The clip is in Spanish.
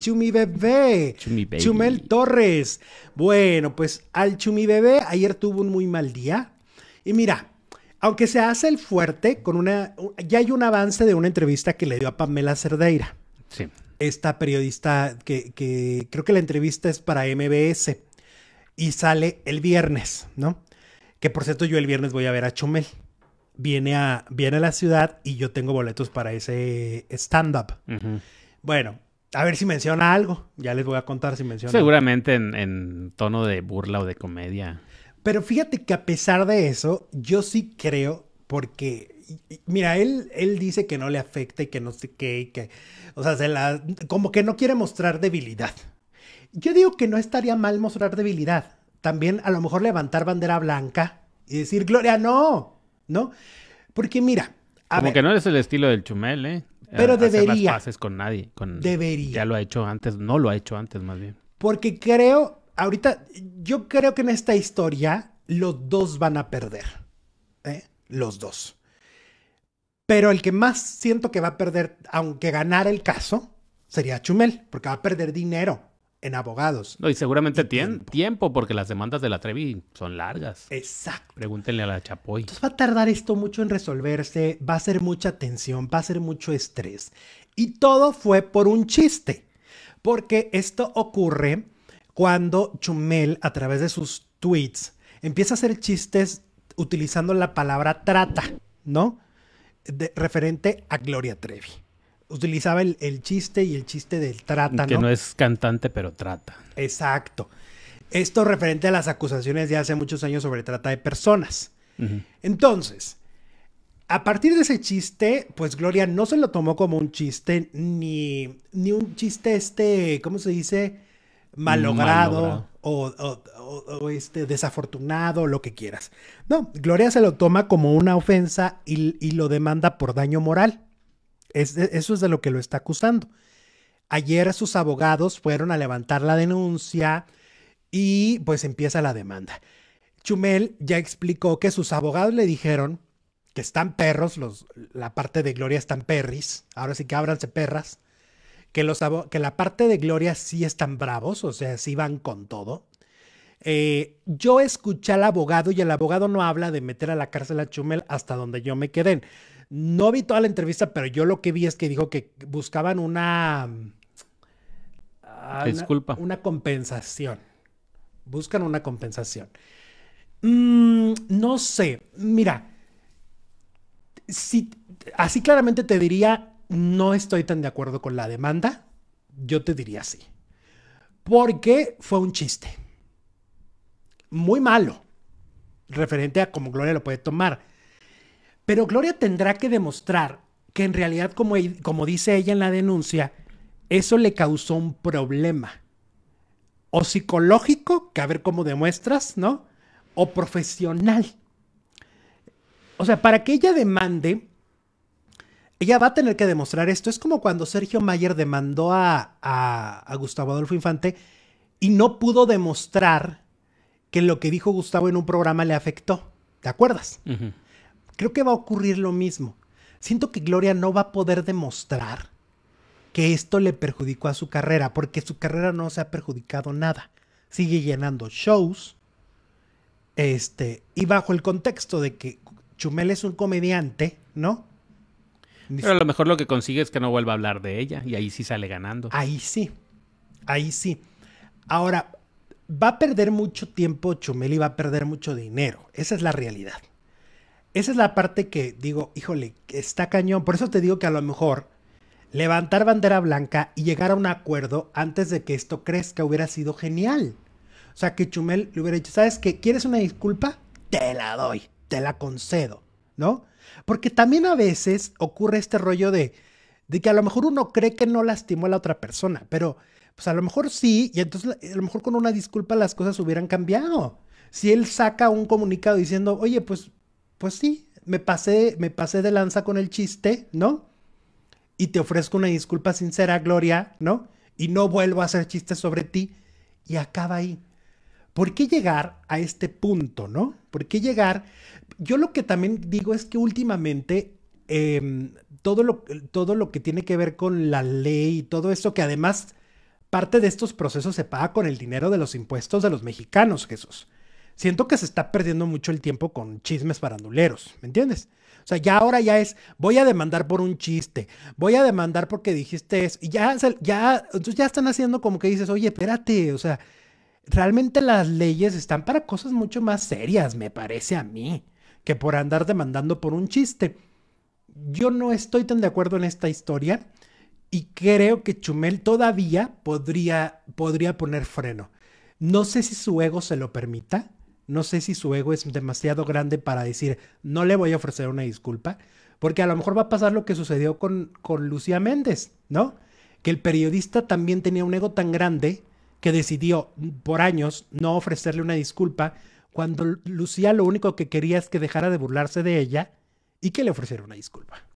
Chumi Bebé. Chumel Torres. Bueno, pues al Chumi Bebé ayer tuvo un muy mal día. Y mira, aunque se hace el fuerte, con una, ya hay un avance de una entrevista que le dio a Pamela Cerdeira. Sí. Esta periodista que, creo que la entrevista es para MBS y sale el viernes, ¿no? Que por cierto yo el viernes voy a ver a Chumel. Viene a, viene a la ciudad y yo tengo boletos para ese stand-up. Bueno, a ver si menciona algo. Ya les voy a contar si menciona. Seguramente algo. En, en tono de burla o de comedia. Pero fíjate que a pesar de eso, yo sí creo, porque mira, él, él dice que no le afecta y que no sé qué, y que, o sea, como que no quiere mostrar debilidad. Yo digo que no estaría mal mostrar debilidad. También a lo mejor levantar bandera blanca y decir, Gloria, no, ¿no? Porque mira. como que no eres el estilo del chumel, ¿eh? Pero hacer debería. Las con nadie. Con, debería. Ya lo ha hecho antes, no lo ha hecho antes más bien. Porque creo, ahorita, yo creo que en esta historia los dos van a perder. ¿eh? Los dos. Pero el que más siento que va a perder, aunque ganara el caso, sería Chumel, porque va a perder dinero en abogados. No, y seguramente tienen tiempo. porque las demandas de la Trevi son largas. Exacto. Pregúntenle a la Chapoy. Entonces va a tardar esto mucho en resolverse, va a ser mucha tensión, va a ser mucho estrés. Y todo fue por un chiste, porque esto ocurre cuando Chumel, a través de sus tweets, empieza a hacer chistes utilizando la palabra trata, ¿no? De, referente a Gloria Trevi utilizaba el, chiste y el chiste del trata, que ¿no? Que no es cantante, pero trata. Exacto. Esto referente a las acusaciones de hace muchos años sobre trata de personas. Entonces, a partir de ese chiste, pues Gloria no se lo tomó como un chiste, ni, un chiste este, ¿cómo se dice? Malogrado, O, o, este, desafortunado, lo que quieras. No, Gloria se lo toma como una ofensa y lo demanda por daño moral eso es de lo que lo está acusando. Ayer sus abogados fueron a levantar la denuncia y pues empieza la demanda. Chumel ya explicó que sus abogados le dijeron que están perros, los, la parte de Gloria están perris, ahora sí que ábranse perras, que, los, que la parte de Gloria sí están bravos, o sea, sí van con todo. Eh, yo escuché al abogado y el abogado no habla de meter a la cárcel a Chumel hasta donde yo me quedé. No vi toda la entrevista, pero yo lo que vi es que dijo que buscaban una. Ah, Disculpa. Una, compensación. Buscan una compensación. Mm, no sé. Mira. Si, así claramente te diría, no estoy tan de acuerdo con la demanda. Yo te diría sí. Porque fue un chiste. Muy malo. Referente a cómo Gloria lo puede tomar. Pero Gloria tendrá que demostrar que en realidad, como, como dice ella en la denuncia, eso le causó un problema. O psicológico, que a ver cómo demuestras, ¿no? O profesional. O sea, para que ella demande, ella va a tener que demostrar esto. Es como cuando Sergio Mayer demandó a, a, Gustavo Adolfo Infante y no pudo demostrar que lo que dijo Gustavo en un programa le afectó. ¿Te acuerdas? Creo que va a ocurrir lo mismo. Siento que Gloria no va a poder demostrar que esto le perjudicó a su carrera, porque su carrera no se ha perjudicado nada. Sigue llenando shows. Este, y bajo el contexto de que Chumel es un comediante, ¿no? Pero a lo mejor lo que consigue es que no vuelva a hablar de ella y ahí sí sale ganando. Ahí sí, ahí sí. Ahora, va a perder mucho tiempo Chumel y va a perder mucho dinero. Esa es la realidad esa es la parte que digo, híjole, está cañón. Por eso te digo que a lo mejor levantar bandera blanca y llegar a un acuerdo antes de que esto crezca hubiera sido genial. O sea, que Chumel le hubiera dicho, ¿sabes qué? ¿Quieres una disculpa? Te la doy, te la concedo, ¿no? Porque también a veces ocurre este rollo de, de que a lo mejor uno cree que no lastimó a la otra persona, pero pues a lo mejor sí, y entonces a lo mejor con una disculpa las cosas hubieran cambiado. Si él saca un comunicado diciendo, oye, pues pues sí, me pasé, me pasé de lanza con el chiste, ¿no? Y te ofrezco una disculpa sincera, Gloria, ¿no? Y no vuelvo a hacer chistes sobre ti. Y acaba ahí. ¿Por qué llegar a este punto, no? ¿Por qué llegar? Yo lo que también digo es que últimamente em, todo, lo, todo lo que tiene que ver con la ley y todo eso, que además parte de estos procesos se paga con el dinero de los impuestos de los mexicanos, Jesús siento que se está perdiendo mucho el tiempo con chismes faranduleros, ¿me entiendes? O sea, ya ahora ya es, voy a demandar por un chiste, voy a demandar porque dijiste eso, y ya, ya, entonces ya están haciendo como que dices, oye, espérate, o sea, realmente las leyes están para cosas mucho más serias, me parece a mí, que por andar demandando por un chiste. Yo no estoy tan de acuerdo en esta historia y creo que Chumel todavía podría, podría poner freno. No sé si su ego se lo permita, no sé si su ego es demasiado grande para decir, no le voy a ofrecer una disculpa, porque a lo mejor va a pasar lo que sucedió con, con Lucía Méndez, ¿no? Que el periodista también tenía un ego tan grande que decidió por años no ofrecerle una disculpa cuando Lucía lo único que quería es que dejara de burlarse de ella y que le ofreciera una disculpa.